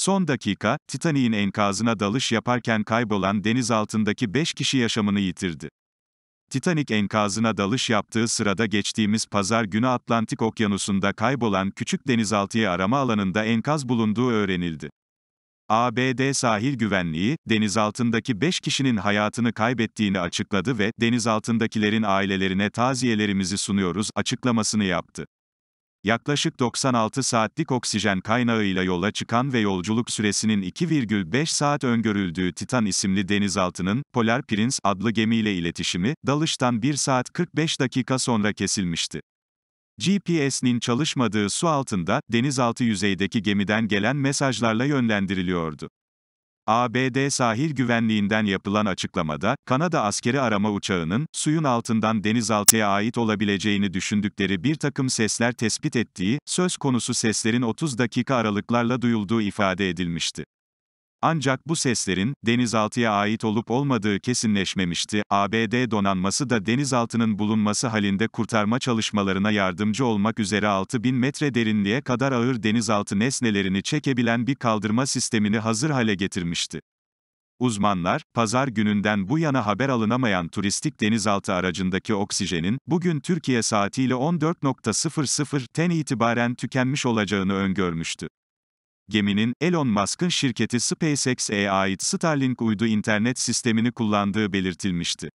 Son dakika, Titanik'in enkazına dalış yaparken kaybolan denizaltındaki altındaki 5 kişi yaşamını yitirdi. Titanik enkazına dalış yaptığı sırada geçtiğimiz pazar günü Atlantik Okyanusu'nda kaybolan küçük denizaltıyı arama alanında enkaz bulunduğu öğrenildi. ABD sahil güvenliği, denizaltındaki 5 kişinin hayatını kaybettiğini açıkladı ve denizaltındakilerin ailelerine taziyelerimizi sunuyoruz açıklamasını yaptı. Yaklaşık 96 saatlik oksijen kaynağıyla yola çıkan ve yolculuk süresinin 2,5 saat öngörüldüğü Titan isimli denizaltının, Polar Prince adlı gemiyle iletişimi, dalıştan 1 saat 45 dakika sonra kesilmişti. GPS'nin çalışmadığı su altında, denizaltı yüzeydeki gemiden gelen mesajlarla yönlendiriliyordu. ABD sahil güvenliğinden yapılan açıklamada, Kanada askeri arama uçağının, suyun altından denizaltıya ait olabileceğini düşündükleri bir takım sesler tespit ettiği, söz konusu seslerin 30 dakika aralıklarla duyulduğu ifade edilmişti. Ancak bu seslerin, denizaltıya ait olup olmadığı kesinleşmemişti. ABD donanması da denizaltının bulunması halinde kurtarma çalışmalarına yardımcı olmak üzere 6000 metre derinliğe kadar ağır denizaltı nesnelerini çekebilen bir kaldırma sistemini hazır hale getirmişti. Uzmanlar, pazar gününden bu yana haber alınamayan turistik denizaltı aracındaki oksijenin, bugün Türkiye saatiyle 14.00 ten itibaren tükenmiş olacağını öngörmüştü geminin, Elon Musk'ın şirketi SpaceX'e ait Starlink uydu internet sistemini kullandığı belirtilmişti.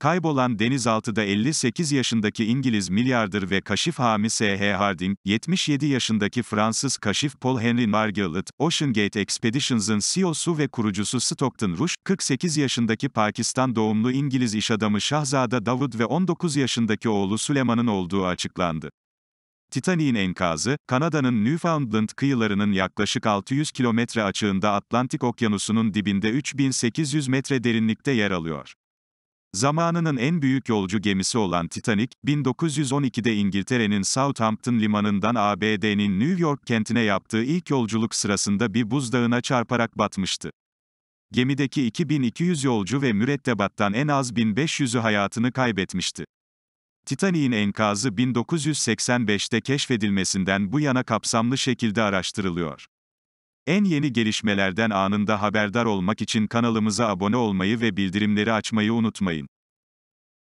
Kaybolan denizaltıda 58 yaşındaki İngiliz milyarder ve kaşif hami S.H. Harding, 77 yaşındaki Fransız kaşif Paul Henry Margiolet, OceanGate Expeditions'ın CEO'su ve kurucusu Stockton Rush, 48 yaşındaki Pakistan doğumlu İngiliz iş adamı Şahzada Davud ve 19 yaşındaki oğlu Süleyman'ın olduğu açıklandı. Titanik'in enkazı, Kanada'nın Newfoundland kıyılarının yaklaşık 600 kilometre açığında Atlantik Okyanusu'nun dibinde 3800 metre derinlikte yer alıyor. Zamanının en büyük yolcu gemisi olan Titanic, 1912'de İngiltere'nin Southampton limanından ABD'nin New York kentine yaptığı ilk yolculuk sırasında bir buzdağına çarparak batmıştı. Gemideki 2200 yolcu ve mürettebattan en az 1500'ü hayatını kaybetmişti. Titanik'in enkazı 1985'te keşfedilmesinden bu yana kapsamlı şekilde araştırılıyor. En yeni gelişmelerden anında haberdar olmak için kanalımıza abone olmayı ve bildirimleri açmayı unutmayın.